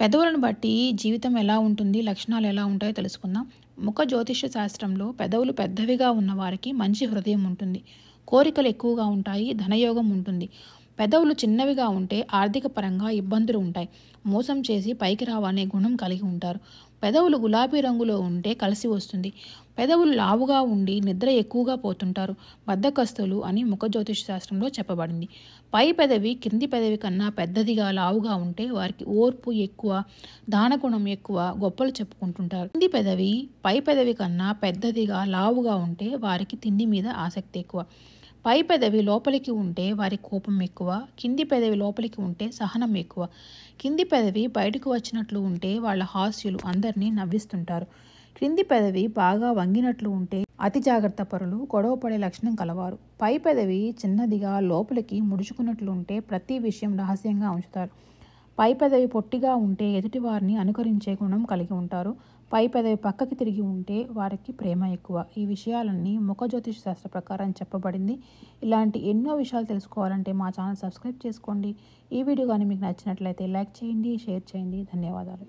పెదవులను బట్టి జీవితం ఎలా ఉంటుంది లక్షణాలు ఎలా ఉంటాయో తెలుసుకుందాం ముఖ జ్యోతిష్య శాస్త్రంలో పెదవులు పెద్దవిగా ఉన్నవారికి మంచి హృదయం ఉంటుంది కోరికలు ఎక్కువగా ఉంటాయి ధనయోగం ఉంటుంది పెదవులు చిన్నవిగా ఉంటే ఆర్థిక పరంగా ఇబ్బందులు ఉంటాయి మోసం చేసి పైకి రావనే గుణం కలిగి ఉంటారు పెదవులు గులాబీ రంగులో ఉంటే కలిసి వస్తుంది పెదవులు లావుగా ఉండి నిద్ర ఎక్కువగా పోతుంటారు బద్దకస్తులు అని ముఖజ్యోతిష శాస్త్రంలో చెప్పబడింది పై పెదవి కింది పెదవి కన్నా పెద్దదిగా లావుగా ఉంటే వారికి ఓర్పు ఎక్కువ దానగుణం ఎక్కువ గొప్పలు చెప్పుకుంటుంటారు కింది పెదవి పై పెదవి కన్నా పెద్దదిగా లావుగా ఉంటే వారికి తిండి మీద ఆసక్తి ఎక్కువ పై పెదవి లోపలికి ఉంటే వారి కోపం ఎక్కువ కింది పెదవి లోపలికి ఉంటే సహనం ఎక్కువ కింది పెదవి బయటకు వచ్చినట్లు ఉంటే వాళ్ళ హాస్యులు అందరినీ నవ్విస్తుంటారు క్రింది పెదవి బాగా వంగినట్లు ఉంటే అతి జాగ్రత్త పరులు గొడవ పడే లక్షణం కలవారు పై పెదవి చిన్నదిగా లోపలికి ముడుచుకున్నట్లుంటే ప్రతి విషయం రహస్యంగా ఉంచుతారు పై పెదవి పొట్టిగా ఉంటే ఎదుటివారిని అనుకరించే గుణం కలిగి ఉంటారు పై పెదవి పక్కకి తిరిగి ఉంటే వారికి ప్రేమ ఎక్కువ ఈ విషయాలన్నీ ముఖ జ్యోతిష శాస్త్ర ప్రకారం చెప్పబడింది ఇలాంటి ఎన్నో విషయాలు తెలుసుకోవాలంటే మా ఛానల్ సబ్స్క్రైబ్ చేసుకోండి ఈ వీడియో కానీ మీకు నచ్చినట్లయితే లైక్ చేయండి షేర్ చేయండి ధన్యవాదాలు